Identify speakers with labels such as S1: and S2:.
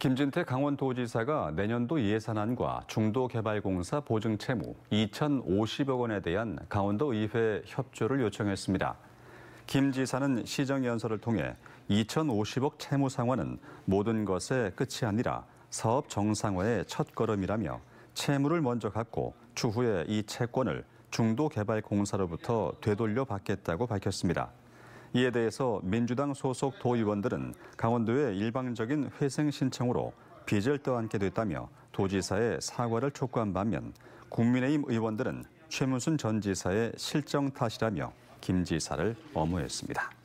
S1: 김진태 강원도지사가 내년도 예산안과 중도개발공사 보증 채무 2,050억 원에 대한 강원도의회 협조를 요청했습니다. 김 지사는 시정연설을 통해 2,050억 채무 상환은 모든 것의 끝이 아니라 사업 정상화의 첫 걸음이라며 채무를 먼저 갖고 추후에 이 채권을 중도개발공사로부터 되돌려 받겠다고 밝혔습니다. 이에 대해서 민주당 소속 도의원들은 강원도의 일방적인 회생 신청으로 빚을 떠안게 됐다며 도지사의 사과를 촉구한 반면 국민의힘 의원들은 최문순 전 지사의 실정 탓이라며 김 지사를 엄호했습니다.